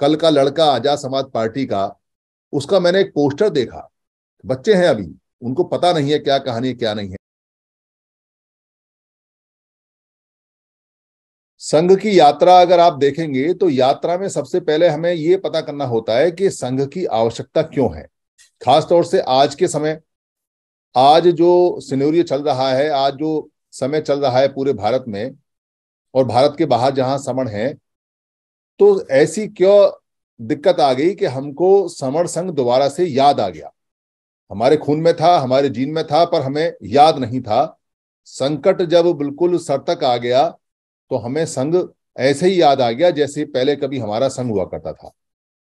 कल का लड़का आजाद समाज पार्टी का उसका मैंने एक पोस्टर देखा बच्चे हैं अभी उनको पता नहीं है क्या कहानी है क्या नहीं है संघ की यात्रा अगर आप देखेंगे तो यात्रा में सबसे पहले हमें ये पता करना होता है कि संघ की आवश्यकता क्यों है खासतौर से आज के समय आज जो सिनेरियो चल रहा है आज जो समय चल रहा है पूरे भारत में और भारत के बाहर जहां समण है तो ऐसी क्यों दिक्कत आ गई कि हमको समर संघ दोबारा से याद आ गया हमारे खून में था हमारे जीन में था पर हमें याद नहीं था संकट जब बिल्कुल सर तक आ गया तो हमें संघ ऐसे ही याद आ गया जैसे पहले कभी हमारा संग हुआ करता था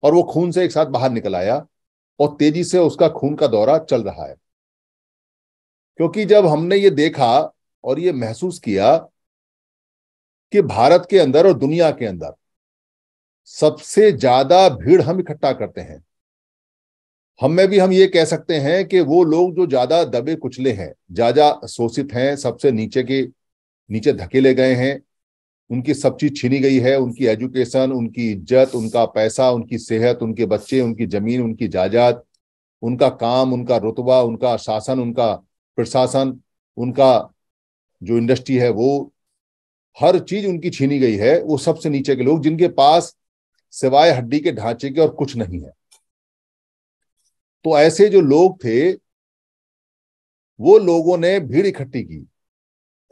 और वो खून से एक साथ बाहर निकल आया और तेजी से उसका खून का दौरा चल रहा है क्योंकि जब हमने ये देखा और ये महसूस किया कि भारत के अंदर और दुनिया के अंदर सबसे ज्यादा भीड़ हम इकट्ठा करते हैं हम में भी हम ये कह सकते हैं कि वो लोग जो ज्यादा दबे कुचले हैं ज्यादा शोषित हैं सबसे नीचे के नीचे धकेले गए हैं उनकी सब चीज छीनी गई है उनकी एजुकेशन उनकी इज्जत उनका पैसा उनकी सेहत उनके बच्चे उनकी जमीन उनकी जायदाद उनका काम उनका रुतबा उनका शासन उनका प्रशासन उनका जो इंडस्ट्री है वो हर चीज उनकी छीनी गई है वो सबसे नीचे के लोग जिनके पास सिवाय हड्डी के ढांचे के और कुछ नहीं है तो ऐसे जो लोग थे वो लोगों ने भीड़ इकट्ठी की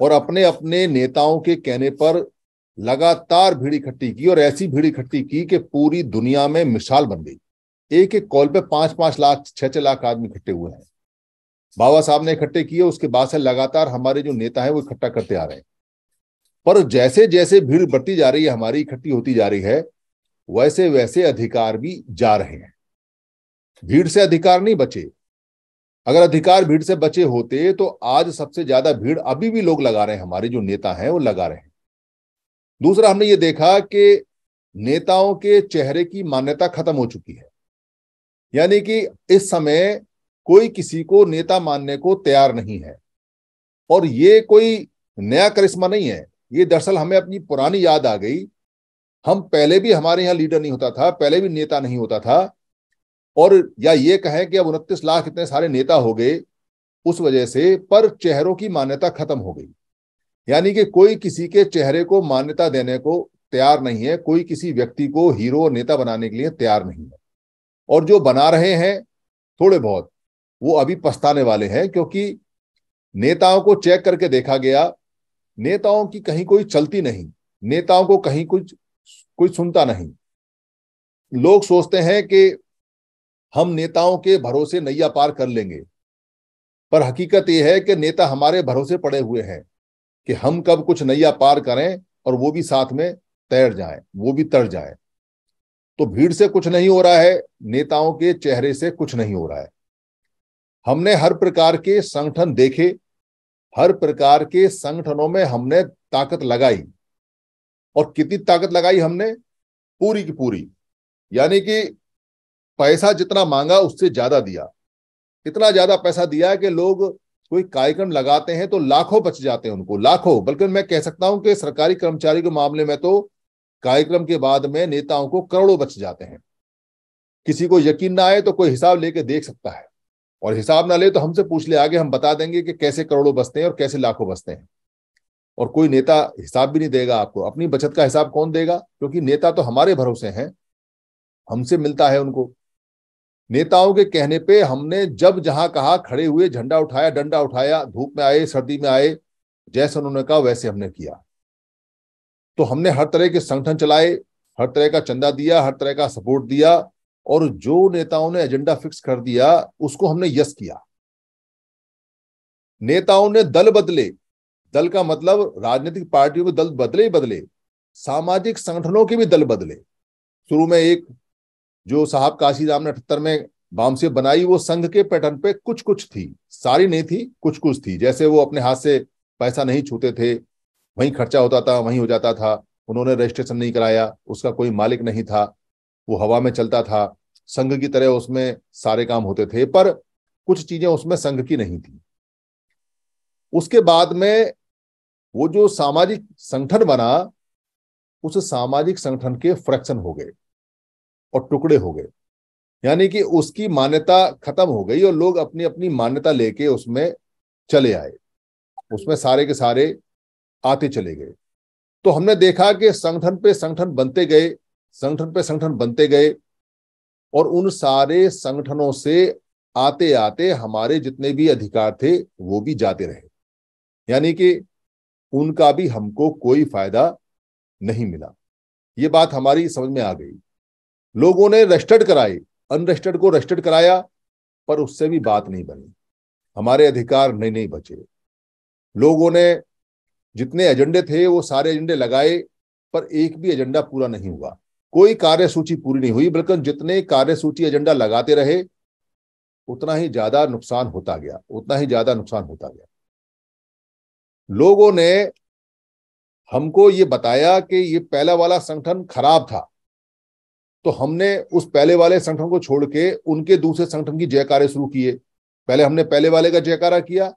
और अपने अपने नेताओं के कहने पर लगातार भीड़ इकट्ठी की और ऐसी भीड़ इकट्ठी की कि पूरी दुनिया में मिसाल बन गई एक एक कॉल पे पांच पांच लाख छह छह लाख आदमी इकट्ठे हुए हैं बाबा साहब ने इकट्ठे किए उसके बाद से लगातार हमारे जो नेता हैं वो इकट्ठा करते आ रहे हैं पर जैसे जैसे भीड़ बढ़ती जा रही है हमारी इकट्ठी होती जा रही है वैसे वैसे अधिकार भी जा रहे हैं भीड़ से अधिकार नहीं बचे अगर अधिकार भीड़ से बचे होते तो आज सबसे ज्यादा भीड़ अभी भी लोग लगा रहे हैं हमारे जो नेता हैं वो लगा रहे हैं दूसरा हमने ये देखा कि नेताओं के चेहरे की मान्यता खत्म हो चुकी है यानी कि इस समय कोई किसी को नेता मानने को तैयार नहीं है और ये कोई नया करिश्मा नहीं है ये दरअसल हमें अपनी पुरानी याद आ गई हम पहले भी हमारे यहाँ लीडर नहीं होता था पहले भी नेता नहीं होता था और या ये कहें कि अब उनतीस लाख इतने सारे नेता हो गए उस वजह से पर चेहरों की मान्यता खत्म हो गई यानी कि कोई किसी के चेहरे को मान्यता देने को तैयार नहीं है कोई किसी व्यक्ति को हीरो और नेता बनाने के लिए तैयार नहीं है और जो बना रहे हैं थोड़े बहुत वो अभी पछताने वाले हैं क्योंकि नेताओं को चेक करके देखा गया नेताओं की कहीं कोई चलती नहीं नेताओं को कहीं कुछ कोई सुनता नहीं लोग सोचते हैं कि हम नेताओं के भरोसे नैया पार कर लेंगे पर हकीकत यह है कि नेता हमारे भरोसे पड़े हुए हैं कि हम कब कुछ नैया पार करें और वो भी साथ में तैर जाए वो भी तर जाए तो भीड़ से कुछ नहीं हो रहा है नेताओं के चेहरे से कुछ नहीं हो रहा है हमने हर प्रकार के संगठन देखे हर प्रकार के संगठनों में हमने ताकत लगाई और कितनी ताकत लगाई हमने पूरी की पूरी यानी कि पैसा जितना मांगा उससे ज्यादा दिया इतना ज्यादा पैसा दिया कि लोग कोई कार्यक्रम लगाते हैं तो लाखों बच जाते हैं उनको लाखों बल्कि मैं कह सकता हूं कि सरकारी कर्मचारी के मामले में तो कार्यक्रम के बाद में नेताओं को करोड़ों बच जाते हैं किसी को यकीन ना आए तो कोई हिसाब लेके देख सकता है और हिसाब ना ले तो हमसे पूछ ले आगे हम बता देंगे कि कैसे करोड़ों बचते हैं और कैसे लाखों बचते हैं और कोई नेता हिसाब भी नहीं देगा आपको अपनी बचत का हिसाब कौन देगा क्योंकि नेता तो हमारे भरोसे हैं हमसे मिलता है उनको नेताओं के कहने पे हमने जब जहां कहा खड़े हुए झंडा उठाया डंडा उठाया धूप में आए सर्दी में आए जैसे उन्होंने कहा वैसे हमने किया तो हमने हर तरह के संगठन चलाए हर तरह का चंदा दिया हर तरह का सपोर्ट दिया और जो नेताओं ने एजेंडा फिक्स कर दिया उसको हमने यस किया नेताओं ने दल बदले दल का मतलब राजनीतिक पार्टियों के दल बदले ही बदले सामाजिक संगठनों के भी दल बदले शुरू में एक जो साहब काशी राम ने अठहत्तर में बाम बनाई वो संघ के पैटर्न पे कुछ कुछ थी सारी नहीं थी कुछ कुछ थी जैसे वो अपने हाथ से पैसा नहीं छूते थे वहीं खर्चा होता था वहीं हो जाता था उन्होंने रजिस्ट्रेशन नहीं कराया उसका कोई मालिक नहीं था वो हवा में चलता था संघ की तरह उसमें सारे काम होते थे पर कुछ चीजें उसमें संघ की नहीं थी उसके बाद में वो जो सामाजिक संगठन बना उस सामाजिक संगठन के फ्रैक्शन हो गए और टुकड़े हो गए यानी कि उसकी मान्यता खत्म हो गई और लोग अपनी अपनी मान्यता लेके उसमें चले आए उसमें सारे के सारे आते चले गए तो हमने देखा कि संगठन पे संगठन बनते गए संगठन पे संगठन बनते गए और उन सारे संगठनों से आते आते हमारे जितने भी अधिकार थे वो भी जाते रहे यानी कि उनका भी हमको कोई फायदा नहीं मिला ये बात हमारी समझ में आ गई लोगों ने रजिस्टर्ड कराए अनरजिस्टर्ड को रजिस्टर्ड कराया पर उससे भी बात नहीं बनी हमारे अधिकार नहीं नहीं बचे लोगों ने जितने एजेंडे थे वो सारे एजेंडे लगाए पर एक भी एजेंडा पूरा नहीं हुआ कोई कार्यसूची पूरी नहीं हुई बल्कि जितने कार्यसूची एजेंडा लगाते रहे उतना ही ज्यादा नुकसान होता गया उतना ही ज्यादा नुकसान होता गया लोगों ने हमको ये बताया कि ये पहला वाला संगठन खराब था तो हमने उस पहले वाले संगठन को छोड़ के उनके दूसरे संगठन की जयकारे शुरू किए पहले हमने पहले वाले का जयकारा किया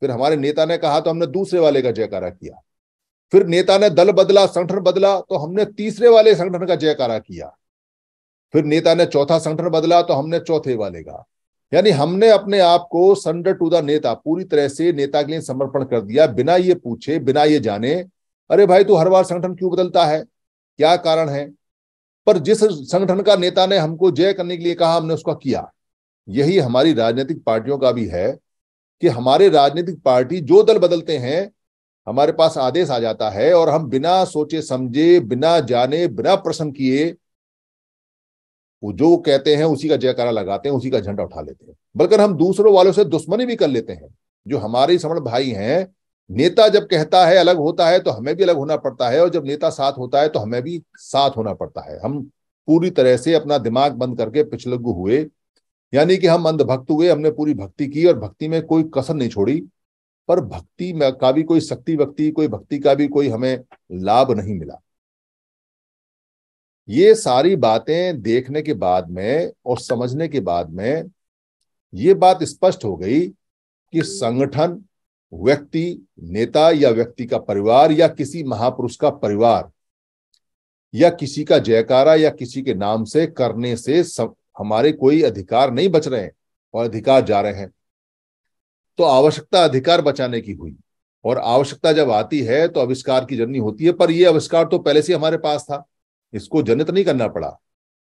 फिर हमारे नेता ने कहा तो हमने दूसरे वाले का जयकारा किया फिर नेता ने दल बदला संगठन बदला तो हमने तीसरे वाले संगठन का जयकारा किया फिर नेता ने चौथा संगठन बदला तो हमने चौथे वाले का यानी हमने अपने आप को संडर टू द नेता पूरी तरह से नेता के लिए समर्पण कर दिया बिना ये पूछे बिना ये जाने अरे भाई तू हर बार संगठन क्यों बदलता है क्या कारण है पर जिस संगठन का नेता ने हमको जय करने के लिए कहा हमने उसका किया यही हमारी राजनीतिक पार्टियों का भी है कि हमारे राजनीतिक पार्टी जो दल बदलते हैं हमारे पास आदेश आ जाता है और हम बिना सोचे समझे बिना जाने बिना प्रश्न किए वो जो कहते हैं उसी का जयकारा लगाते हैं उसी का झंडा उठा लेते हैं बल्कि हम दूसरों वालों से दुश्मनी भी कर लेते हैं जो हमारे समण भाई हैं नेता जब कहता है अलग होता है तो हमें भी अलग होना पड़ता है और जब नेता साथ होता है तो हमें भी साथ होना पड़ता है हम पूरी तरह से अपना दिमाग बंद करके पिछलगु हुए यानी कि हम अंधभक्त हुए हमने पूरी भक्ति की और भक्ति में कोई कसर नहीं छोड़ी पर भक्ति में का भी कोई शक्ति भक्ति कोई भक्ति का भी कोई हमें लाभ नहीं मिला ये सारी बातें देखने के बाद में और समझने के बाद में ये बात स्पष्ट हो गई कि संगठन व्यक्ति नेता या व्यक्ति का परिवार या किसी महापुरुष का परिवार या किसी का जयकारा या किसी के नाम से करने से सम, हमारे कोई अधिकार नहीं बच रहे हैं और अधिकार जा रहे हैं तो आवश्यकता अधिकार बचाने की हुई और आवश्यकता जब आती है तो आविष्कार की जर्नी होती है पर यह आविष्कार तो पहले से हमारे पास था इसको जनित नहीं करना पड़ा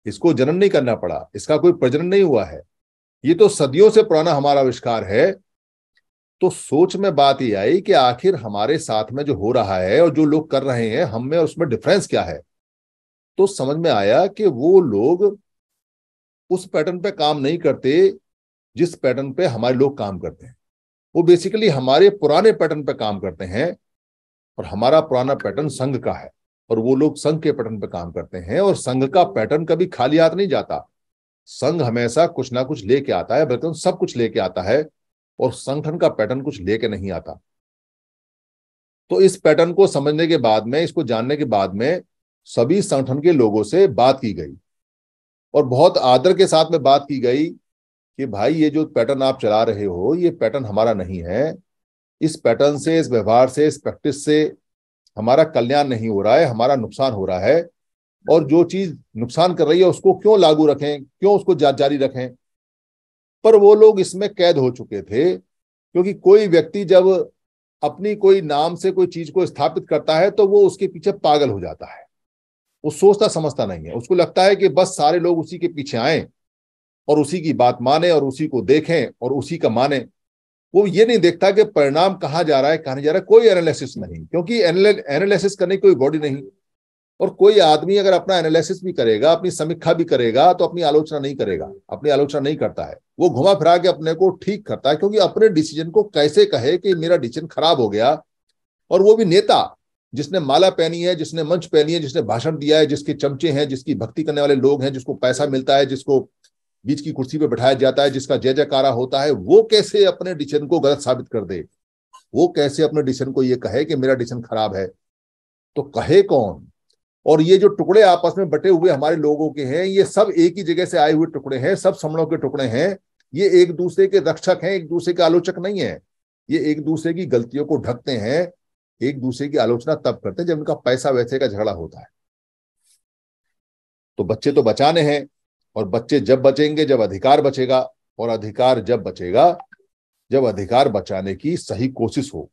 इसको जनन नहीं करना पड़ा इसका कोई प्रजनन नहीं हुआ है ये तो सदियों से पुराना हमारा आविष्कार है तो सोच में बात ये आई कि आखिर हमारे साथ में जो हो रहा है और जो लोग कर रहे हैं हम में और उसमें डिफरेंस क्या है तो समझ में आया कि वो लोग उस पैटर्न पे काम नहीं करते जिस पैटर्न पे हमारे लोग काम करते हैं वो बेसिकली हमारे पुराने पैटर्न पे काम करते हैं और हमारा पुराना पैटर्न संघ का है और वो लोग संघ के पैटर्न पर काम करते हैं और संघ का पैटर्न कभी खाली हाथ नहीं जाता संघ हमेशा कुछ ना कुछ लेके आता है बल्कि सब कुछ लेके आता है और संगठन का पैटर्न कुछ लेके नहीं आता तो इस पैटर्न को समझने के बाद में इसको जानने के बाद में सभी संगठन के लोगों से बात की गई और बहुत आदर के साथ में बात की गई कि भाई ये जो पैटर्न आप चला रहे हो ये पैटर्न हमारा नहीं है इस पैटर्न से इस व्यवहार से इस प्रैक्टिस से हमारा कल्याण नहीं हो रहा है हमारा नुकसान हो रहा है और जो चीज नुकसान कर रही है उसको क्यों लागू रखें क्यों उसको जारी रखें पर वो लोग इसमें कैद हो चुके थे क्योंकि कोई व्यक्ति जब अपनी कोई नाम से कोई चीज को स्थापित करता है तो वो उसके पीछे पागल हो जाता है वो सोचता समझता नहीं है उसको लगता है कि बस सारे लोग उसी के पीछे आए और उसी की बात माने और उसी को देखें और उसी का माने वो ये नहीं देखता कि परिणाम कहाँ जा रहा है कहाँ जा रहा है कोई एनालिसिस नहीं क्योंकि एनालिसिस करने की कोई बॉडी नहीं और कोई आदमी अगर अपना एनालिसिस भी करेगा अपनी समीक्षा भी करेगा तो अपनी आलोचना नहीं करेगा अपनी आलोचना नहीं करता है वो घुमा फिरा के अपने को ठीक करता है क्योंकि अपने डिसीजन को कैसे कहे कि मेरा डिसीजन खराब हो गया और वो भी नेता जिसने माला पहनी है जिसने मंच पहनी है जिसने भाषण दिया है जिसके चमचे हैं जिसकी भक्ति करने वाले लोग हैं जिसको पैसा मिलता है जिसको बीच की कुर्सी पर बैठाया जाता है जिसका जय जयकारा होता है वो कैसे अपने डिसीजन को गलत साबित कर दे वो कैसे अपने डिसीजन को ये कहे कि मेरा डिसीजन खराब है तो कहे कौन और ये जो टुकड़े आपस में बटे हुए हमारे लोगों के हैं ये सब एक ही जगह से आए हुए टुकड़े हैं सब समणों के टुकड़े हैं ये एक दूसरे के रक्षक हैं एक दूसरे के आलोचक नहीं है ये एक दूसरे की गलतियों को ढकते हैं एक दूसरे की आलोचना तब करते हैं जब इनका पैसा वैसे का झगड़ा होता है तो बच्चे तो बचाने हैं और बच्चे जब बचेंगे जब अधिकार बचेगा और अधिकार जब बचेगा जब अधिकार बचाने की सही कोशिश हो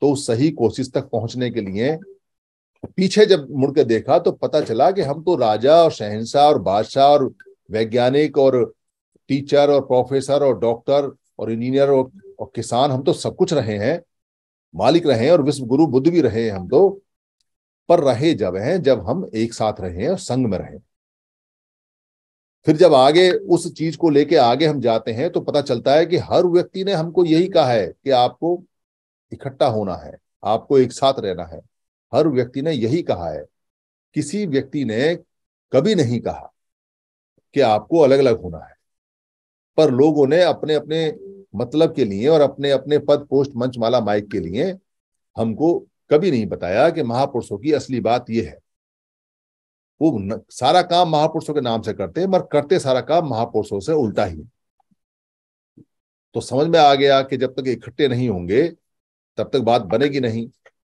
तो उस सही कोशिश तक पहुंचने के लिए पीछे जब मुड़ के देखा तो पता चला कि हम तो राजा और शहनशाह और बादशाह और वैज्ञानिक और टीचर और प्रोफेसर और डॉक्टर और इंजीनियर और, और किसान हम तो सब कुछ रहे हैं मालिक रहे हैं और विश्व गुरु बुद्ध भी रहे हैं हम तो पर रहे जब हैं जब हम एक साथ रहे हैं और संग में रहे फिर जब आगे उस चीज को लेके आगे हम जाते हैं तो पता चलता है कि हर व्यक्ति ने हमको यही कहा है कि आपको इकट्ठा होना है आपको एक साथ रहना है हर व्यक्ति ने यही कहा है किसी व्यक्ति ने कभी नहीं कहा कि आपको अलग अलग होना है पर लोगों ने अपने अपने मतलब के लिए और अपने अपने पद पोस्ट मंच माला माइक के लिए हमको कभी नहीं बताया कि महापुरुषों की असली बात यह है वो सारा काम महापुरुषों के नाम से करते हैं मगर करते सारा काम महापुरुषों से उल्टा ही तो समझ में आ गया कि जब तक इकट्ठे नहीं होंगे तब तक बात बनेगी नहीं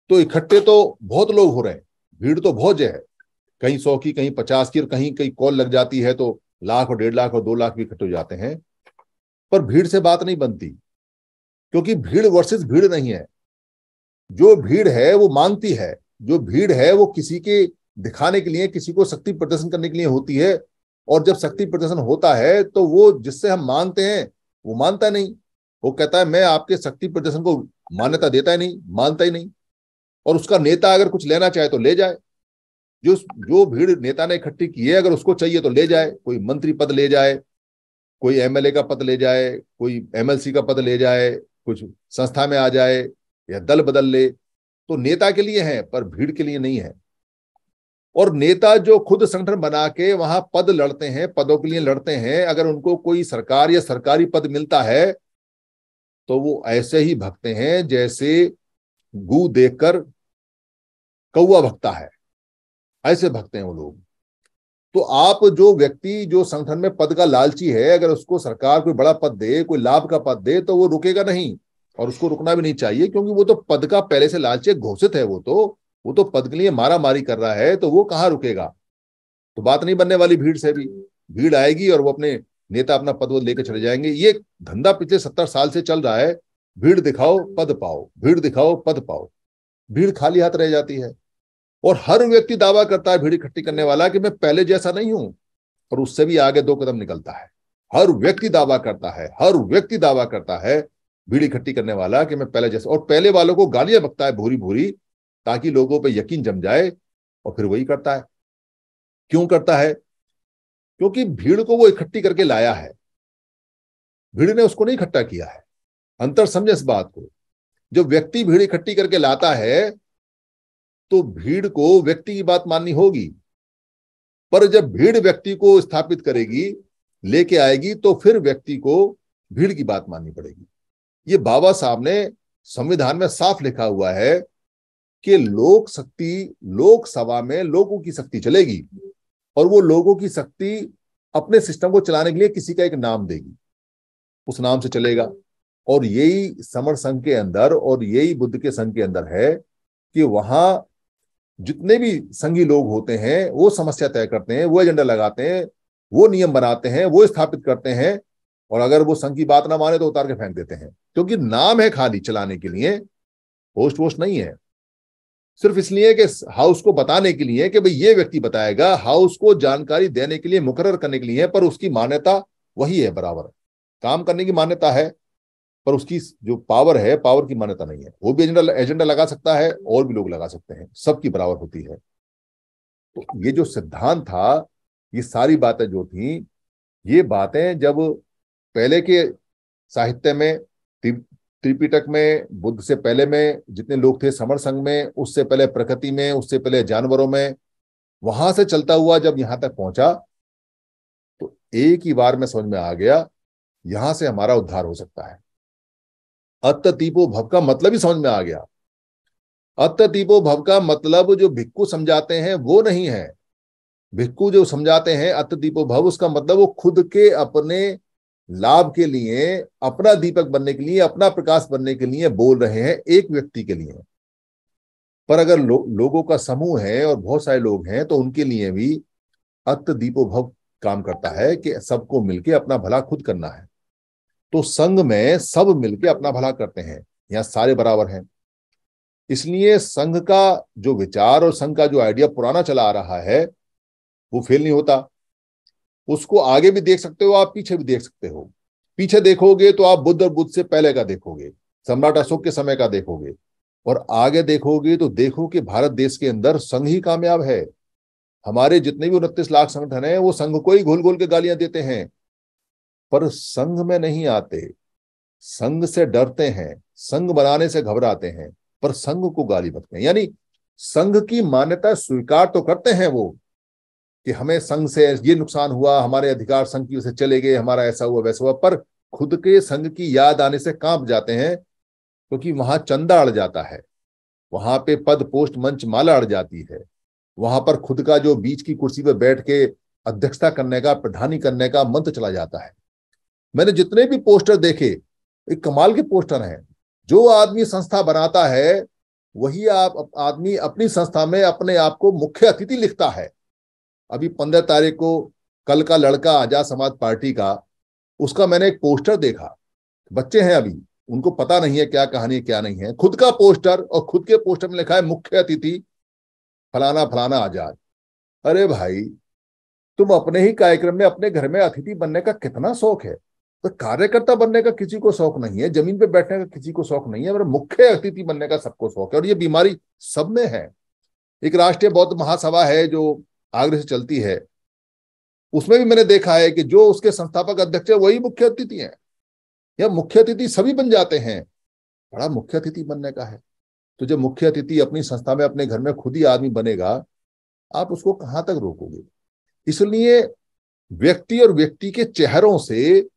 तो इकट्ठे तो बहुत लोग हो रहे हैं भीड़ तो बहुत है कहीं सौ की कहीं पचास की और कहीं कहीं कॉल लग जाती है तो लाख और डेढ़ लाख और दो लाख भी इकट्ठे हो जाते हैं पर भीड़ से बात नहीं बनती क्योंकि भीड़ वर्सेस भीड़ नहीं है जो भीड़ है वो मांगती है जो भीड़ है वो किसी के दिखाने के लिए किसी को शक्ति प्रदर्शन करने के लिए होती है और जब शक्ति प्रदर्शन होता है तो वो जिससे हम मानते हैं वो मानता नहीं वो कहता है मैं आपके शक्ति प्रदर्शन को मान्यता देता ही नहीं मानता ही नहीं और उसका नेता अगर कुछ लेना चाहे तो ले जाए जो जो भीड़ नेता ने इकट्ठी की है अगर उसको चाहिए तो ले जाए कोई मंत्री पद ले जाए कोई एमएलए का पद ले जाए कोई एमएलसी का पद ले जाए कुछ संस्था में आ जाए या दल बदल ले तो नेता के लिए है पर भीड़ के लिए नहीं है और नेता जो खुद संगठन बना के वहां पद लड़ते हैं पदों के लिए लड़ते हैं अगर उनको कोई सरकार या सरकारी पद मिलता है तो वो ऐसे ही भगते हैं जैसे गु देखकर कौआ भगता है ऐसे भगते हैं वो लोग तो आप जो व्यक्ति जो संगठन में पद का लालची है अगर उसको सरकार कोई बड़ा पद दे कोई लाभ का पद दे तो वो रुकेगा नहीं और उसको रुकना भी नहीं चाहिए क्योंकि वो तो पद का पहले से लालची घोषित है वो तो वो तो पद के लिए मारा मारी कर रहा है तो वो कहाँ रुकेगा तो बात नहीं बनने वाली भीड़ से भी भीड़ आएगी और वो अपने नेता अपना पद वो लेकर चले जाएंगे ये धंधा पिछले सत्तर साल से चल रहा है भीड़ दिखाओ पद पाओ भीड़ दिखाओ पद पाओ भीड़ खाली हाथ रह जाती है और हर व्यक्ति दावा करता है भीड़ इकट्ठी करने वाला कि मैं पहले जैसा नहीं हूं और उससे भी आगे दो कदम निकलता है हर व्यक्ति दावा करता है हर व्यक्ति दावा करता है भीड़ इकट्ठी करने वाला कि मैं पहले जैसा और पहले वालों को गालियां बकता है भूरी भूरी ताकि लोगों पर यकीन जम जाए और फिर वही करता है क्यों करता है क्योंकि भीड़ को वो इकट्ठी करके लाया है भीड़ ने उसको नहीं इकट्ठा किया है अंतर समझे इस बात को जब व्यक्ति भीड़ इकट्ठी करके लाता है तो भीड़ को व्यक्ति की बात माननी होगी पर जब भीड़ व्यक्ति को स्थापित करेगी लेके आएगी तो फिर व्यक्ति को भीड़ की बात माननी पड़ेगी ये बाबा साहब ने संविधान में साफ लिखा हुआ है कि लोक शक्ति लोकसभा में लोगों की शक्ति चलेगी और वो लोगों की शक्ति अपने सिस्टम को चलाने के लिए किसी का एक नाम देगी उस नाम से चलेगा और यही समर संघ के अंदर और यही बुद्ध के संघ के अंदर है कि वहां जितने भी संघी लोग होते हैं वो समस्या तय करते हैं वो एजेंडा लगाते हैं वो नियम बनाते हैं वो स्थापित करते हैं और अगर वो संघ की बात ना माने तो उतार के फेंक देते हैं क्योंकि नाम है खाली चलाने के लिए पोस्ट वोस्ट नहीं है सिर्फ इसलिए कि हाउस को बताने के लिए कि भाई ये व्यक्ति बताएगा हाउस को जानकारी देने के लिए मुकर करने के लिए पर उसकी मान्यता वही है बराबर काम करने की मान्यता है पर उसकी जो पावर है पावर की मान्यता नहीं है वो भी एजेंडा एजेंडा लगा सकता है और भी लोग लगा सकते हैं सबकी बराबर होती है तो ये जो सिद्धांत था ये सारी बातें जो थी ये बातें जब पहले के साहित्य में त्रिपिटक में बुद्ध से पहले में जितने लोग थे समर संघ में उससे पहले प्रकृति में उससे पहले जानवरों में वहां से चलता हुआ जब यहां तक पहुंचा तो एक ही बार में समझ में आ गया यहां से हमारा उद्धार हो सकता है अत्यतीपो भव का मतलब ही समझ में आ गया अत्यतीपो भव का मतलब जो भिक्कू समझाते हैं वो नहीं है भिक्कू जो समझाते हैं अत्यतीपो भव उसका मतलब वो खुद के अपने लाभ के लिए अपना दीपक बनने के लिए अपना प्रकाश बनने के लिए बोल रहे हैं एक व्यक्ति के लिए पर अगर लो, लोगों का समूह है और बहुत सारे लोग हैं तो उनके लिए भी अत दीपोभव काम करता है कि सबको मिलके अपना भला खुद करना है तो संघ में सब मिलके अपना भला करते हैं यहां सारे बराबर हैं इसलिए संघ का जो विचार और संघ का जो आइडिया पुराना चला आ रहा है वो फेल नहीं होता उसको आगे भी देख सकते हो आप पीछे भी देख सकते हो पीछे देखोगे तो आप बुद्ध और बुद्ध से पहले का देखोगे सम्राट अशोक के समय का देखोगे और आगे देखोगे तो देखो कि भारत देश के अंदर संघ ही कामयाब है हमारे जितने भी उनतीस लाख संगठन है वो संघ को ही घोल घोल के गालियां देते हैं पर संघ में नहीं आते संघ से डरते हैं संघ बनाने से घबराते हैं पर संघ को गाली मत हैं यानी संघ की मान्यता स्वीकार तो करते हैं वो कि हमें संघ से ये नुकसान हुआ हमारे अधिकार संघ की उसे चले गए हमारा ऐसा हुआ वैसा हुआ पर खुद के संघ की याद आने से कांप जाते हैं क्योंकि वहां चंदा अड़ जाता है वहां पे पद पोस्ट मंच माला अड़ जाती है वहां पर खुद का जो बीच की कुर्सी पर बैठ के अध्यक्षता करने का प्रधानी करने का मंत्र चला जाता है मैंने जितने भी पोस्टर देखे एक कमाल के पोस्टर हैं जो आदमी संस्था बनाता है वही आप आदमी अपनी संस्था में अपने आप को मुख्य अतिथि लिखता है अभी पंद्रह तारीख को कल का लड़का आजाद समाज पार्टी का उसका मैंने एक पोस्टर देखा बच्चे हैं अभी उनको पता नहीं है क्या कहानी है क्या नहीं है खुद का पोस्टर और खुद के पोस्टर में लिखा है मुख्य अतिथि फलाना फलाना आजाद अरे भाई तुम अपने ही कार्यक्रम में अपने घर में अतिथि बनने का कितना शौक है तो कार्यकर्ता बनने का किसी को शौक नहीं है जमीन पे बैठने का किसी को शौक नहीं है मेरे मुख्य अतिथि बनने का सबको शौक है और ये बीमारी सब में है एक राष्ट्रीय बौद्ध महासभा है जो आग्रह से चलती है उसमें भी मैंने देखा है कि जो उसके संस्थापक अध्यक्ष है वही मुख्य अतिथि हैं या मुख्य अतिथि सभी बन जाते हैं बड़ा मुख्य अतिथि बनने का है तो जब मुख्य अतिथि अपनी संस्था में अपने घर में खुद ही आदमी बनेगा आप उसको कहां तक रोकोगे इसलिए व्यक्ति और व्यक्ति के चेहरों से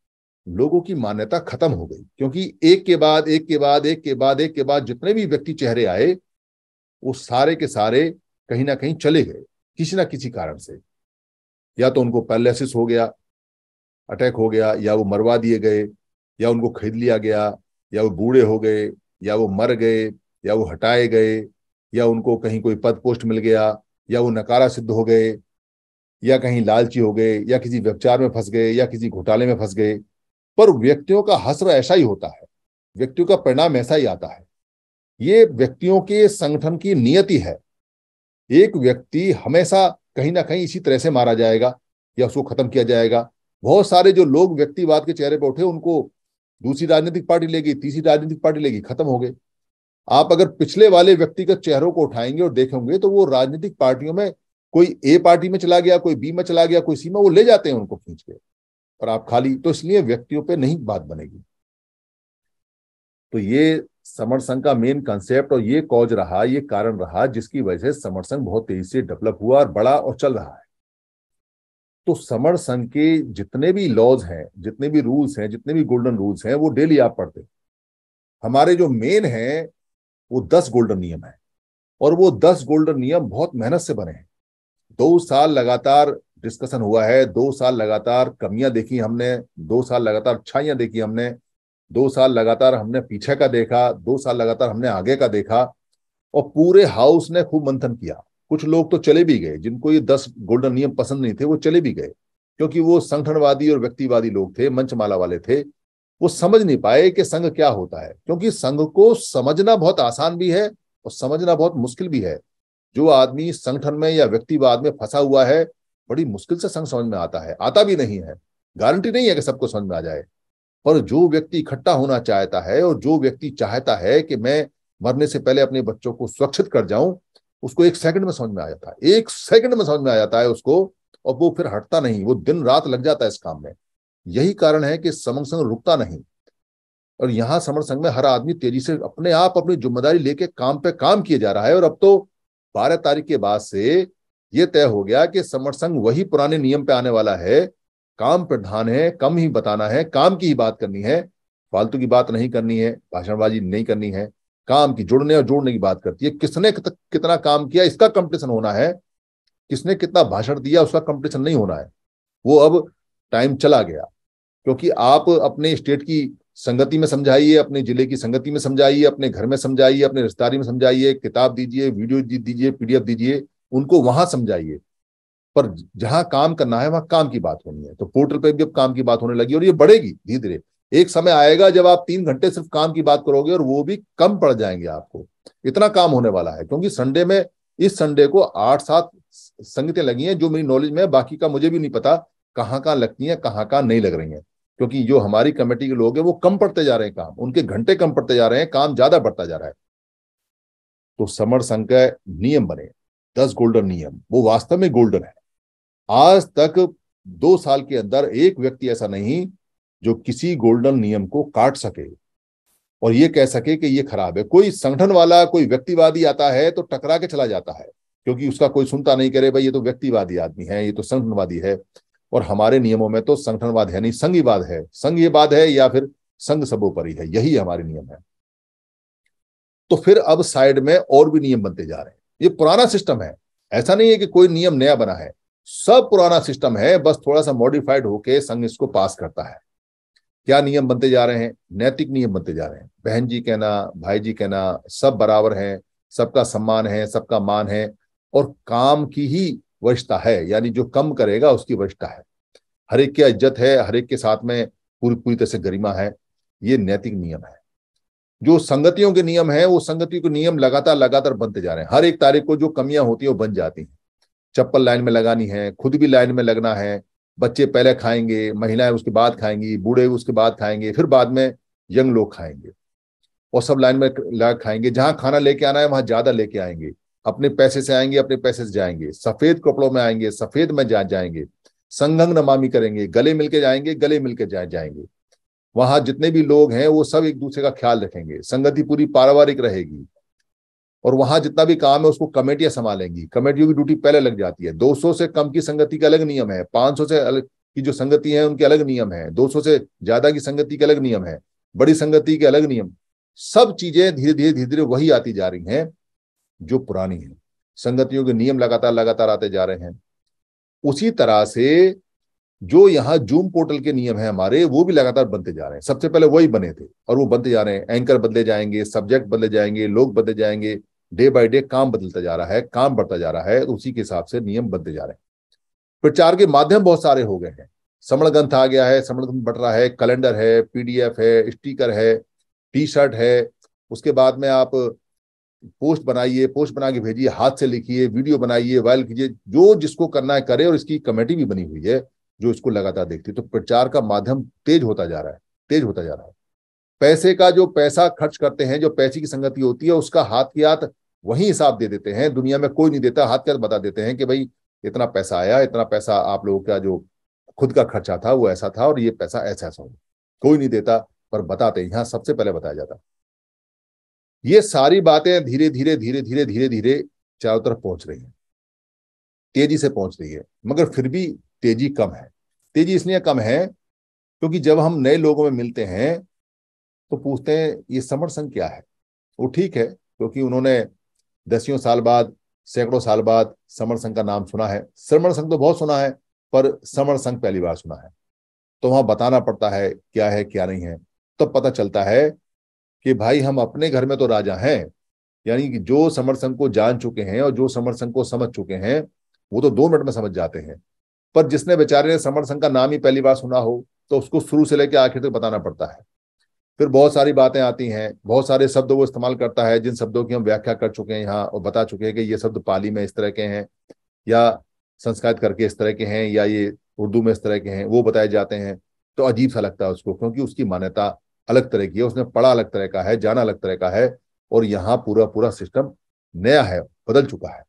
लोगों की मान्यता खत्म हो गई क्योंकि एक के बाद एक के बाद एक के बाद एक के बाद जितने भी व्यक्ति चेहरे आए वो सारे के सारे कहीं ना कहीं चले गए किसी ना किसी कारण से या तो उनको पैरालिसिस हो गया अटैक हो गया या वो मरवा दिए गए या उनको खरीद लिया गया या वो बूढ़े हो गए या वो मर गए या वो हटाए गए या उनको कहीं कोई पद पोस्ट मिल गया या वो नकारा सिद्ध हो गए या कहीं लालची हो गए या किसी व्यवचार में फंस गए या किसी घोटाले में फंस गए पर व्यक्तियों का हस्र ऐसा ही होता है व्यक्तियों का परिणाम ऐसा ही आता है ये व्यक्तियों के संगठन की नियति है एक व्यक्ति हमेशा कहीं ना कहीं इसी तरह से मारा जाएगा या उसको खत्म किया जाएगा बहुत सारे जो लोग व्यक्तिवाद के चेहरे पर उठे उनको दूसरी राजनीतिक पार्टी लेगी तीसरी राजनीतिक पार्टी लेगी खत्म हो गए आप अगर पिछले वाले व्यक्तिगत चेहरों को उठाएंगे और देखेंगे तो वो राजनीतिक पार्टियों में कोई ए पार्टी में चला गया कोई बी में चला गया कोई सी में वो ले जाते हैं उनको खींच के और आप खाली तो इसलिए व्यक्तियों पर नहीं बात बनेगी तो ये समर संघ का मेन कंसेप्ट और ये कॉज रहा ये कारण रहा जिसकी वजह से समर संघ बहुत तेजी से डेवलप हुआ और बड़ा और चल रहा है तो समर संघ के जितने भी लॉज हैं जितने भी रूल्स हैं जितने भी गोल्डन रूल्स हैं वो डेली आप पढ़ते हैं हमारे जो मेन हैं वो दस गोल्डन नियम है और वो दस गोल्डन नियम बहुत मेहनत से बने हैं दो साल लगातार डिस्कशन हुआ है दो साल लगातार कमियां देखी हमने दो साल लगातार अच्छाइयां देखी हमने दो साल लगातार हमने पीछे का देखा दो साल लगातार हमने आगे का देखा और पूरे हाउस ने खूब मंथन किया कुछ लोग तो चले भी गए जिनको ये दस गोल्डन नियम पसंद नहीं थे वो चले भी गए क्योंकि वो संगठनवादी और व्यक्तिवादी लोग थे मंचमाला वाले थे वो समझ नहीं पाए कि संघ क्या होता है क्योंकि संघ को समझना बहुत आसान भी है और समझना बहुत मुश्किल भी है जो आदमी संगठन में या व्यक्तिवाद में फंसा हुआ है बड़ी मुश्किल से संघ समझ में आता है आता भी नहीं है गारंटी नहीं है कि सबको समझ में आ जाए पर जो व्यक्ति इकट्ठा होना चाहता है और जो व्यक्ति चाहता है कि मैं मरने से पहले अपने बच्चों को सुरक्षित कर जाऊं उसको एक सेकंड में समझ में आ जाता है एक सेकंड में समझ में आ जाता है उसको और वो फिर हटता नहीं वो दिन रात लग जाता है इस काम में यही कारण है कि समर संघ रुकता नहीं और यहां समर संघ में हर आदमी तेजी से अपने आप अपनी जिम्मेदारी लेके काम पे काम किए जा रहा है और अब तो बारह तारीख के बाद से ये तय हो गया कि समर संघ वही पुराने नियम पे आने वाला है काम प्रधान है कम ही बताना है काम की ही बात करनी है फालतू की बात नहीं करनी है भाषणबाजी नहीं करनी है काम की जुड़ने और जोड़ने की बात करती है किसने कितना काम किया इसका कंपटीशन होना है किसने कितना भाषण दिया उसका कंपटीशन नहीं होना है वो अब टाइम चला गया क्योंकि आप अपने स्टेट की संगति में समझाइए अपने जिले की संगति में समझाइए अपने घर में समझाइए अपने रिश्तेदारी में समझाइए किताब दीजिए वीडियो दीजिए पीडीएफ दीजिए उनको वहां समझाइए पर जहां काम करना है वहां काम की बात होनी है तो पोर्टल पर भी अब काम की बात होने लगी और ये बढ़ेगी धीरे धीरे एक समय आएगा जब आप तीन घंटे सिर्फ काम की बात करोगे और वो भी कम पड़ जाएंगे आपको इतना काम होने वाला है क्योंकि संडे में इस संडे को आठ सात संगतें लगी हैं जो मेरी नॉलेज में है बाकी का मुझे भी नहीं पता कहाँ कहाँ लगती हैं कहाँ कहाँ नहीं लग रही हैं क्योंकि जो हमारी कमेटी के लोग हैं वो कम पड़ते जा रहे हैं काम उनके घंटे कम पड़ते जा रहे हैं काम ज्यादा बढ़ता जा रहा है तो समर संघ नियम बने दस गोल्डन नियम वो वास्तव में गोल्डन है आज तक दो साल के अंदर एक व्यक्ति ऐसा नहीं जो किसी गोल्डन नियम को काट सके और ये कह सके कि ये खराब है कोई संगठन वाला कोई व्यक्तिवादी आता है तो टकरा के चला जाता है क्योंकि उसका कोई सुनता नहीं करे भाई ये तो व्यक्तिवादी आदमी है ये तो संगठनवादी है और हमारे नियमों में तो संगठनवाद है नहीं संघीवाद है संघीयवाद है या फिर संघ सबोपरि है यही हमारे नियम है तो फिर अब साइड में और भी नियम बनते जा रहे हैं ये पुराना सिस्टम है ऐसा नहीं है कि कोई नियम नया बना है सब पुराना सिस्टम है बस थोड़ा सा मॉडिफाइड होके संघ इसको पास करता है क्या नियम बनते जा रहे हैं नैतिक नियम बनते जा रहे हैं बहन जी कहना भाई जी कहना सब बराबर हैं सबका सम्मान है सबका मान है और काम की ही वरिष्ठता है यानी जो कम करेगा उसकी वरिष्ठता है हर एक की इज्जत है हर एक के साथ में पूरी पूरी तरह से गरिमा है ये नैतिक नियम है जो संगतियों के नियम है वो संगतियों के नियम लगातार लगातार बनते जा रहे हैं हर एक तारीख को जो कमियां होती है वो बन जाती हैं चप्पल लाइन में लगानी है खुद भी लाइन में लगना है बच्चे पहले खाएंगे महिलाएं उसके बाद खाएंगी बूढ़े उसके बाद खाएंगे फिर बाद में यंग लोग खाएंगे और सब लाइन में लगा खाएंगे जहां खाना लेके आना है वहां ज्यादा लेके आएंगे अपने पैसे से आएंगे अपने पैसे से जाएंगे सफेद कपड़ों में आएंगे सफेद में जा जाएंगे संगंग नमामी करेंगे गले मिलके जाएंगे गले मिलके जा जाएंगे वहां जितने भी लोग हैं वो सब एक दूसरे का ख्याल रखेंगे संगति पूरी पारिवारिक रहेगी और वहां जितना भी काम है उसको कमेटियां संभालेंगी कमेटियों की ड्यूटी पहले लग जाती है 200 से कम की संगति का अलग नियम है 500 से अलग की जो संगति है उनके अलग नियम है 200 से ज्यादा की संगति के अलग नियम है बड़ी संगति के अलग नियम सब चीजें धीरे धीरे धीरे धीरे वही आती जा रही हैं जो पुरानी है संगतियों के नियम लगातार लगातार आते जा रहे हैं उसी तरह से जो यहाँ जूम पोर्टल के नियम है हमारे वो भी लगातार बनते जा रहे हैं सबसे पहले वही बने थे और वो बनते जा रहे हैं एंकर बदले जाएंगे सब्जेक्ट बदले जाएंगे लोग बदले जाएंगे डे बाय डे काम बदलता जा रहा है काम बढ़ता जा रहा है तो उसी के हिसाब से नियम बनते जा रहे हैं प्रचार के माध्यम बहुत सारे हो गए हैं समण ग्रंथ आ गया है समण ग्रंथ बढ़ रहा है कैलेंडर है पीडीएफ है स्टीकर है टी शर्ट है उसके बाद में आप पोस्ट बनाइए पोस्ट बना के भेजिए हाथ से लिखिए वीडियो बनाइए वायरल कीजिए जो जिसको करना है करे और इसकी कमेटी भी बनी हुई है जो इसको लगातार देखती है तो प्रचार का माध्यम तेज होता जा रहा है तेज होता जा रहा है पैसे का जो पैसा खर्च करते हैं जो पैसे की संगति होती है उसका हाथ के हाथ वही हिसाब दे देते हैं दुनिया में कोई नहीं देता हाथ के हाथ बता देते हैं कि भाई इतना पैसा आया इतना पैसा आप लोगों का जो खुद का खर्चा था वो ऐसा था और ये पैसा ऐसा ऐसा होगा कोई नहीं देता पर बताते यहां सबसे पहले बताया जाता ये सारी बातें धीरे धीरे धीरे धीरे धीरे धीरे चारों तरफ पहुंच रही हैं तेजी से पहुंच रही है मगर फिर भी तेजी कम है तेजी इसलिए कम है क्योंकि जब हम नए लोगों में मिलते हैं तो पूछते हैं ये समर संघ क्या है वो ठीक है क्योंकि उन्होंने दसियों साल बाद सैकड़ों साल बाद समर संघ का नाम सुना है श्रमण संघ तो बहुत सुना है पर समर संघ पहली बार सुना है तो वहां बताना पड़ता है क्या है क्या नहीं है तो पता चलता है कि भाई हम अपने घर में तो राजा हैं यानी कि जो समर संघ को जान चुके हैं और जो समर संघ को समझ चुके हैं वो तो दो मिनट में समझ जाते हैं पर जिसने बेचारे ने समर संघ का नाम ही पहली बार सुना हो तो उसको शुरू से लेकर आखिर तक बताना पड़ता है फिर बहुत सारी बातें आती हैं बहुत सारे शब्द वो इस्तेमाल करता है जिन शब्दों की हम व्याख्या कर चुके हैं यहाँ और बता चुके हैं कि ये शब्द पाली में इस तरह के हैं या संस्कृत करके इस तरह के हैं या ये उर्दू में इस तरह के हैं वो बताए जाते हैं तो अजीब सा लगता है उसको क्योंकि उसकी मान्यता अलग तरह की है उसने पढ़ा अलग तरह का है जाना अलग तरह का है और यहाँ पूरा पूरा सिस्टम नया है बदल चुका है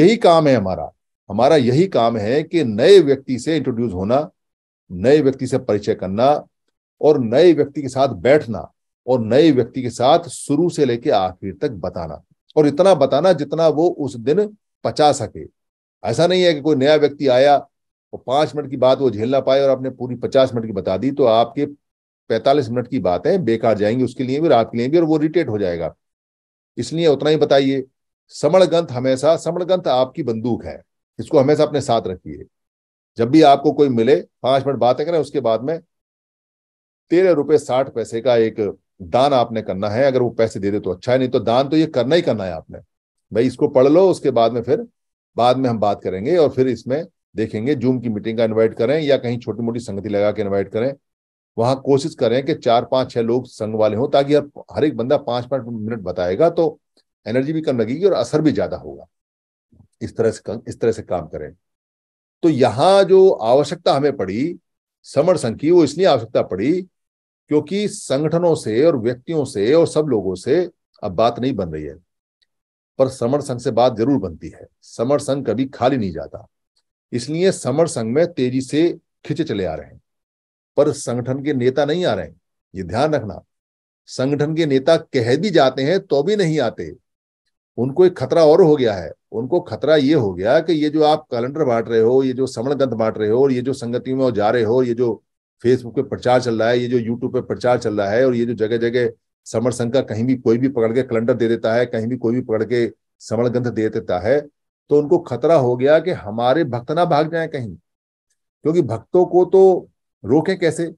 यही काम है हमारा हमारा यही काम है कि नए व्यक्ति से इंट्रोड्यूस होना नए व्यक्ति से परिचय करना और नए व्यक्ति के साथ बैठना और नए व्यक्ति के साथ शुरू से लेकर आखिर तक बताना और इतना बताना जितना वो उस दिन पचा सके ऐसा नहीं है कि कोई नया व्यक्ति आया और पांच मिनट की बात वो झेल ना पाए और आपने पूरी पचास मिनट की बता दी तो आपके पैंतालीस मिनट की बातें बेकार जाएंगी उसके लिए भी रात के लिए भी और वो रिटेट हो जाएगा इसलिए उतना ही बताइए समण ग्रंथ हमेशा समणगंत आपकी बंदूक है इसको हमेशा अपने साथ रखिए जब भी आपको कोई मिले पांच मिनट बातें करें उसके बाद में तेरह रुपए साठ पैसे का एक दान आपने करना है अगर वो पैसे दे दे तो अच्छा है नहीं तो दान तो ये करना ही करना है आपने भाई इसको पढ़ लो उसके बाद में फिर बाद में हम बात करेंगे और फिर इसमें देखेंगे जूम की मीटिंग का इन्वाइट करें या कहीं छोटी मोटी संगति लगा के इन्वाइट करें वहां कोशिश करें कि चार पांच छह लोग संग वाले हों ताकि हर हर एक बंदा पांच पांच मिनट बताएगा तो एनर्जी भी कम लगेगी और असर भी ज्यादा होगा इस तरह से इस तरह से काम करें तो यहां जो आवश्यकता हमें पड़ी समर संघ की वो इसलिए आवश्यकता पड़ी क्योंकि संगठनों से और व्यक्तियों से और सब लोगों से अब बात नहीं बन रही है पर समर संघ से बात जरूर बनती है समर संघ कभी खाली नहीं जाता इसलिए समर संघ में तेजी से खिंचे चले आ रहे हैं पर संगठन के नेता नहीं आ रहे हैं ये ध्यान रखना संगठन के नेता कह भी जाते हैं तो भी नहीं आते उनको एक खतरा और हो गया है उनको खतरा ये हो गया कि ये जो आप कैलेंडर बांट रहे हो ये जो समण ग्रंथ बांट रहे हो और ये जो संगतियों में जा रहे हो ये जो फेसबुक पे प्रचार चल रहा है ये जो यूट्यूब पे प्रचार चल रहा है और ये जो जगह जगह समर संघ का कहीं भी कोई भी पकड़ के कैलेंडर दे देता है कहीं भी कोई भी पकड़ के समर ग्रंथ दे देता है तो उनको खतरा हो गया कि हमारे भक्त ना भाग जाए कहीं क्योंकि भक्तों को तो रोकें कैसे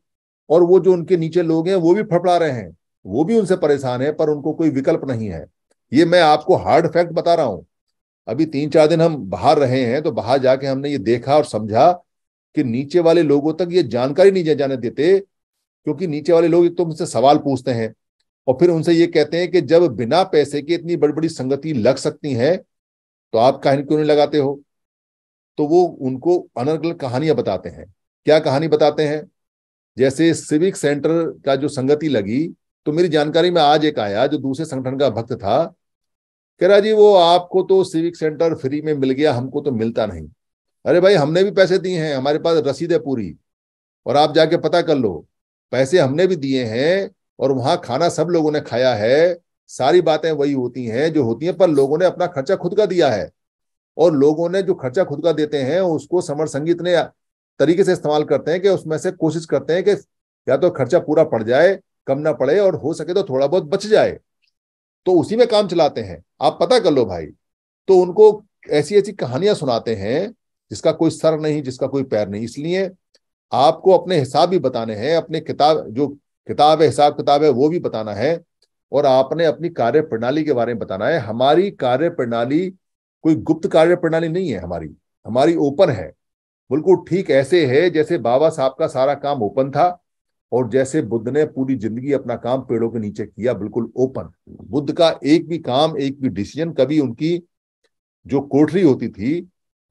और वो जो उनके नीचे लोग हैं वो भी फड़फड़ा रहे हैं वो भी उनसे परेशान है पर उनको कोई विकल्प नहीं है ये मैं आपको हार्ड फैक्ट बता रहा हूं अभी तीन चार दिन हम बाहर रहे हैं तो बाहर जाके हमने ये देखा और समझा कि नीचे वाले लोगों तक ये जानकारी नहीं जाने देते क्योंकि नीचे वाले लोग एक तो उनसे सवाल पूछते हैं और फिर उनसे ये कहते हैं कि जब बिना पैसे के इतनी बड़ी बड़ी संगति लग सकती है तो आप कहानी क्यों नहीं लगाते हो तो वो उनको अलग अलग कहानियां बताते हैं क्या कहानी बताते हैं जैसे सिविक सेंटर का जो संगति लगी तो मेरी जानकारी में आज एक आया जो दूसरे संगठन का भक्त था कह रहा जी वो आपको तो सिविक सेंटर फ्री में मिल गया हमको तो मिलता नहीं अरे भाई हमने भी पैसे दिए हैं हमारे पास रसीद है पूरी और आप जाके पता कर लो पैसे हमने भी दिए हैं और वहां खाना सब लोगों ने खाया है सारी बातें वही होती हैं जो होती हैं पर लोगों ने अपना खर्चा खुद का दिया है और लोगों ने जो खर्चा खुद का देते हैं उसको समर संगीत ने तरीके से इस्तेमाल करते हैं कि उसमें से कोशिश करते हैं कि या तो खर्चा पूरा पड़ जाए कम ना पड़े और हो सके तो थोड़ा बहुत बच जाए तो उसी में काम चलाते हैं आप पता कर लो भाई तो उनको ऐसी ऐसी कहानियां सुनाते हैं जिसका कोई सर नहीं जिसका कोई पैर नहीं इसलिए आपको अपने हिसाब भी बताने हैं अपने किताब जो किताब है हिसाब किताब है वो भी बताना है और आपने अपनी कार्य प्रणाली के बारे में बताना है हमारी कार्य प्रणाली कोई गुप्त कार्य प्रणाली नहीं है हमारी हमारी ओपन है बिल्कुल ठीक ऐसे है जैसे बाबा साहब का सारा काम ओपन था और जैसे बुद्ध ने पूरी जिंदगी अपना काम पेड़ों के नीचे किया बिल्कुल ओपन बुद्ध का एक भी काम एक भी डिसीजन कभी उनकी जो कोठरी होती थी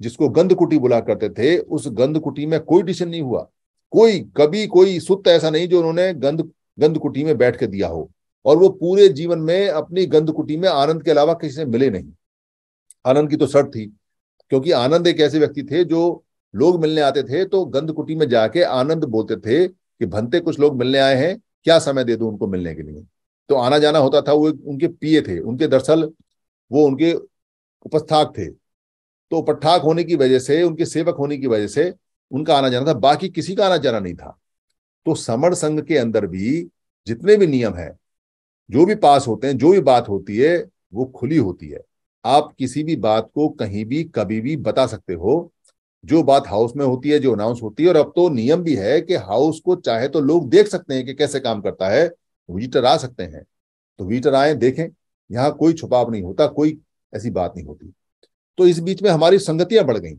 जिसको गंधकुटी बुला करते थे उस गंधकुटी में कोई डिसीजन नहीं हुआ कोई कभी कोई सुत ऐसा नहीं जो उन्होंने गंध गंधकुटी में बैठ के दिया हो और वो पूरे जीवन में अपनी गंधकुटी में आनंद के अलावा किसी से मिले नहीं आनंद की तो शर्त थी क्योंकि आनंद एक ऐसे व्यक्ति थे जो लोग मिलने आते थे तो गंधकुटी में जाके आनंद बोलते थे कि भंते कुछ लोग मिलने आए हैं क्या समय दे दो उनको मिलने के लिए तो आना जाना होता था वो उनके पिए थे उनके दरअसल वो उनके उपस्थाक थे तो पट्ठाक होने की वजह से उनके सेवक होने की वजह से उनका आना जाना था बाकी किसी का आना जाना नहीं था तो समर संघ के अंदर भी जितने भी नियम है जो भी पास होते हैं जो भी बात होती है वो खुली होती है आप किसी भी बात को कहीं भी कभी भी बता सकते हो जो बात हाउस में होती है जो अनाउंस होती है और अब तो नियम भी है कि हाउस को चाहे तो लोग देख सकते हैं कि कैसे काम करता है विजिटर आ सकते हैं तो विजिटर आए देखें यहां कोई छुपाव नहीं होता कोई ऐसी बात नहीं होती तो इस बीच में हमारी संगतियां बढ़ गई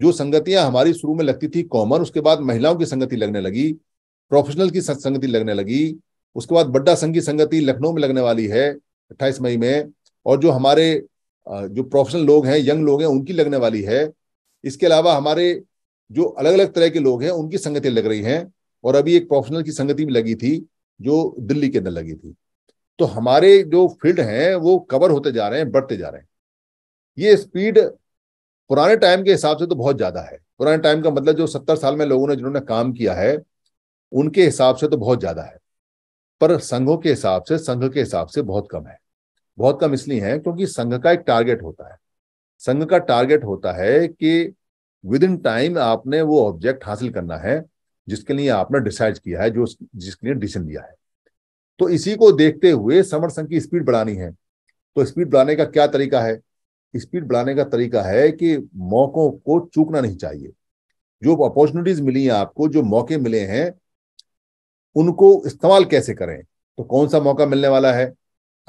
जो संगतियां हमारी शुरू में लगती थी कॉमन उसके बाद महिलाओं की संगति लगने लगी प्रोफेशनल की संगति लगने लगी उसके बाद बड्डा संघ की संगति लखनऊ में लगने वाली है अट्ठाईस मई में और जो हमारे जो प्रोफेशनल लोग हैं यंग लोग हैं उनकी लगने वाली है इसके अलावा हमारे जो अलग अलग तरह के लोग हैं उनकी संगति लग रही हैं और अभी एक प्रोफेशनल की संगति भी लगी थी जो दिल्ली के अंदर लगी थी तो हमारे जो फील्ड हैं वो कवर होते जा रहे हैं बढ़ते जा रहे हैं ये स्पीड पुराने टाइम के हिसाब से तो बहुत ज्यादा है पुराने टाइम का मतलब जो सत्तर साल में लोगों ने जिन्होंने काम किया है उनके हिसाब से तो बहुत ज्यादा है पर संघों के हिसाब से संघ के हिसाब से बहुत कम है बहुत कम इसलिए है क्योंकि संघ का एक टारगेट होता है संघ का टारगेट होता है कि विद इन टाइम आपने वो ऑब्जेक्ट हासिल करना है जिसके लिए आपने डिसाइड किया है जो जिसके लिए डिसीजन लिया है तो इसी को देखते हुए समर संघ की स्पीड बढ़ानी है तो स्पीड बढ़ाने का क्या तरीका है स्पीड बढ़ाने का तरीका है कि मौकों को चूकना नहीं चाहिए जो अपॉर्चुनिटीज मिली हैं आपको जो मौके मिले हैं उनको इस्तेमाल कैसे करें तो कौन सा मौका मिलने वाला है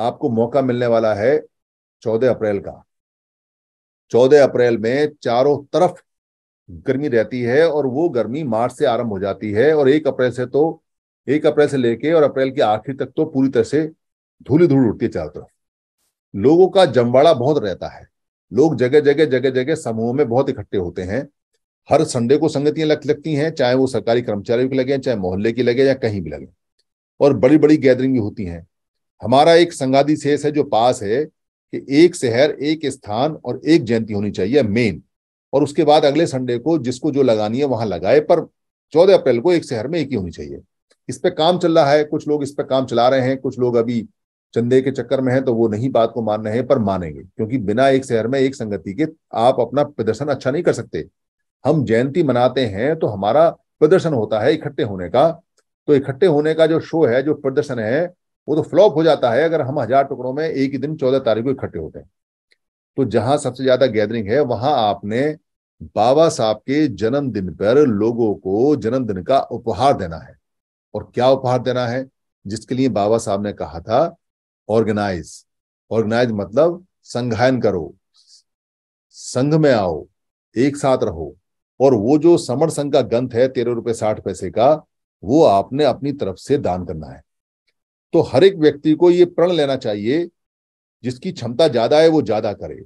आपको मौका मिलने वाला है चौदह अप्रैल का चौदह अप्रैल में चारों तरफ गर्मी रहती है और वो गर्मी मार्च से आरंभ हो जाती है और एक अप्रैल से तो एक अप्रैल से लेके और अप्रैल के आखिर तक तो पूरी तरह से धूली धूल उठती है चारों तरफ लोगों का जमवाड़ा बहुत रहता है लोग जगह जगह जगह जगह समूह में बहुत इकट्ठे होते हैं हर संडे को संगतियां लग लगती हैं चाहे वो सरकारी कर्मचारियों की लगे चाहे मोहल्ले की लगे या कहीं भी लगे और बड़ी बड़ी गैदरिंग भी होती हैं हमारा एक संगादी शेष है जो पास है कि एक शहर एक स्थान और एक जयंती होनी चाहिए मेन और उसके बाद अगले संडे को जिसको जो लगानी है वहां लगाए पर चौदह अप्रैल को एक शहर में एक ही होनी चाहिए इस पर काम चल रहा है कुछ लोग इस पर काम चला रहे हैं कुछ लोग अभी चंदे के चक्कर में है तो वो नहीं बात को मान रहे हैं पर मानेंगे क्योंकि बिना एक शहर में एक संगति के आप अपना प्रदर्शन अच्छा नहीं कर सकते हम जयंती मनाते हैं तो हमारा प्रदर्शन होता है इकट्ठे होने का तो इकट्ठे होने का जो शो है जो प्रदर्शन है वो तो फ्लॉप हो जाता है अगर हम हजार टुकड़ों में एक ही दिन चौदह तारीख को इकट्ठे होते हैं तो जहां सबसे ज्यादा गैदरिंग है वहां आपने बाबा साहब के जन्मदिन पर लोगों को जन्मदिन का उपहार देना है और क्या उपहार देना है जिसके लिए बाबा साहब ने कहा था ऑर्गेनाइज ऑर्गेनाइज मतलब संघायन करो संघ में आओ एक साथ रहो और वो जो समर संघ का ग्रंथ है तेरह रुपए साठ पैसे का वो आपने अपनी तरफ से दान करना है तो हर एक व्यक्ति को ये प्रण लेना चाहिए जिसकी क्षमता ज्यादा है वो ज्यादा करे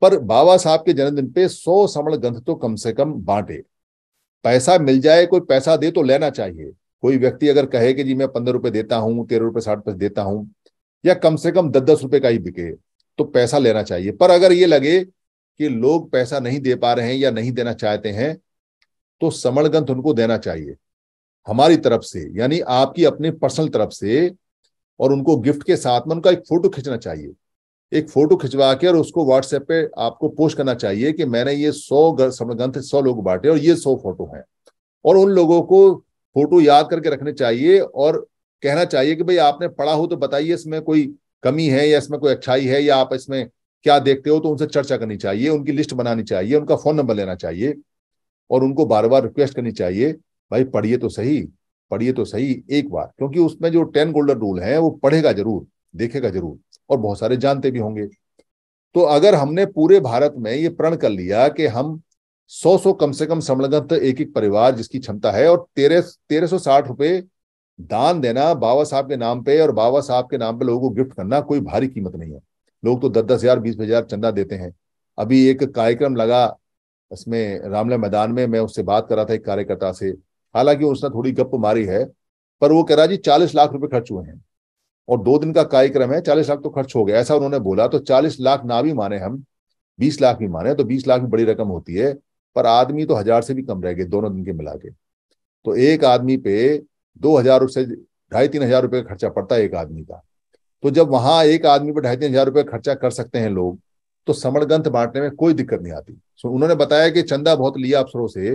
पर बाबा साहब के जन्मदिन पे सौ समण ग्रंथ तो कम से कम बांटे पैसा मिल जाए कोई पैसा दे तो लेना चाहिए कोई व्यक्ति अगर कहे कि जी मैं पंद्रह रुपए देता हूँ तेरह रुपए साठ पैसे देता हूँ या कम से कम दस दस रुपए का ही बिके तो पैसा लेना चाहिए पर अगर ये लगे कि लोग पैसा नहीं दे पा रहे हैं या नहीं देना चाहते हैं तो ग्रंथ उनको देना चाहिए हमारी तरफ से यानी आपकी अपने पर्सनल तरफ से और उनको गिफ्ट के साथ में उनका एक फोटो खींचना चाहिए एक फोटो खिंचवा के और उसको व्हाट्सएप पे आपको पोस्ट करना चाहिए कि मैंने ये सौ ग्रंथ सौ लोग बांटे और ये सौ फोटो हैं और उन लोगों को फोटो याद करके रखने चाहिए और कहना चाहिए कि भाई आपने पढ़ा हो तो बताइए इसमें कोई कमी है या इसमें कोई अच्छाई है या आप इसमें क्या देखते हो तो उनसे चर्चा करनी चाहिए उनकी लिस्ट बनानी चाहिए उनका फोन नंबर लेना चाहिए और उनको बार बार रिक्वेस्ट करनी चाहिए भाई पढ़िए तो सही पढ़िए तो सही एक बार क्योंकि उसमें जो टेन गोल्डन रूल है वो पढ़ेगा जरूर देखेगा जरूर और बहुत सारे जानते भी होंगे तो अगर हमने पूरे भारत में ये प्रण कर लिया कि हम सौ सौ कम से कम समलगत तो एक एक परिवार जिसकी क्षमता है और तेरह तेरह सौ साठ रुपए दान देना बाबा साहब के नाम पे और बाबा साहब के नाम पे लोगों को गिफ्ट करना कोई भारी कीमत नहीं है लोग तो दस दस हजार बीस हजार चंदा देते हैं अभी एक कार्यक्रम लगा इसमें रामला मैदान में मैं उससे बात कर रहा था एक कार्यकर्ता से हालांकि उसने थोड़ी गप मारी है पर वो कह रहा जी चालीस लाख रुपए खर्च हुए हैं और दो दिन का कार्यक्रम है चालीस लाख तो खर्च हो गया ऐसा उन्होंने बोला तो चालीस लाख ना भी माने हम बीस लाख भी माने तो बीस लाख भी बड़ी रकम होती है पर आदमी तो हजार से भी कम रह गए दोनों दिन के मिला के तो एक आदमी पे दो हजार से ढाई तीन हजार रुपये का खर्चा पड़ता है एक आदमी का तो जब वहां एक आदमी पर ढाई तीन हजार रुपये खर्चा कर सकते हैं लोग तो समणगंत बांटने में कोई दिक्कत नहीं आती सो उन्होंने बताया कि चंदा बहुत लिया अफसरों से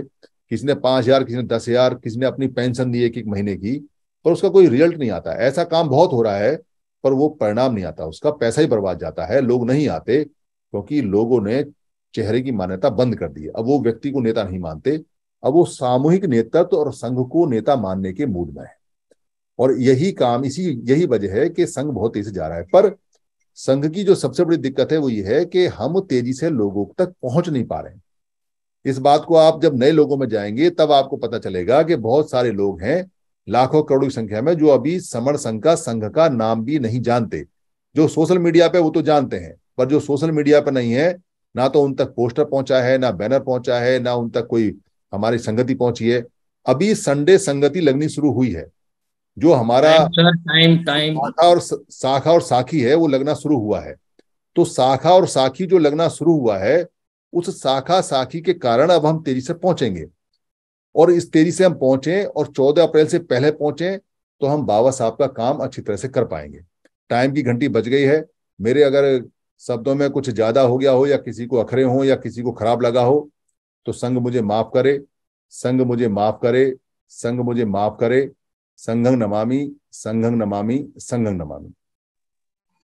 किसी ने पांच हजार किसी ने दस हजार किसी ने अपनी पेंशन दी एक एक महीने की पर उसका कोई रिजल्ट नहीं आता ऐसा काम बहुत हो रहा है पर वो परिणाम नहीं आता उसका पैसा ही बर्बाद जाता है लोग नहीं आते क्योंकि लोगों ने चेहरे की मान्यता बंद कर दी अब वो व्यक्ति को नेता नहीं मानते अब वो सामूहिक नेतृत्व और संघ को नेता मानने के मूड में है और यही काम इसी यही वजह है कि संघ बहुत तेजी से जा रहा है पर संघ की जो सबसे बड़ी दिक्कत है वो ये है कि हम तेजी से लोगों तक पहुंच नहीं पा रहे हैं इस बात को आप जब नए लोगों में जाएंगे तब आपको पता चलेगा कि बहुत सारे लोग हैं लाखों करोड़ों की संख्या में जो अभी समर संघ का संघ का नाम भी नहीं जानते जो सोशल मीडिया पे वो तो जानते हैं पर जो सोशल मीडिया पर नहीं है ना तो उन तक पोस्टर पहुंचा है ना बैनर पहुंचा है ना उन तक कोई हमारी संगति पहुंची है अभी संडे संगति लगनी शुरू हुई है जो हमारा टाइम टाइम शाखा और शाखा और साखी है वो लगना शुरू हुआ है तो शाखा और साखी जो लगना शुरू हुआ है उस शाखा साखी के कारण अब हम तेजी से पहुंचेंगे और इस तेजी से हम पहुंचे और 14 अप्रैल से पहले पहुंचे तो हम बाबा साहब का काम अच्छी तरह से कर पाएंगे टाइम की घंटी बज गई है मेरे अगर शब्दों में कुछ ज्यादा हो गया हो या किसी को अखरे हो या किसी को खराब लगा हो तो संग मुझे माफ करे संग मुझे माफ करे संग मुझे माफ करे संघंग नमामि संघंग नमामि संघंग नमामि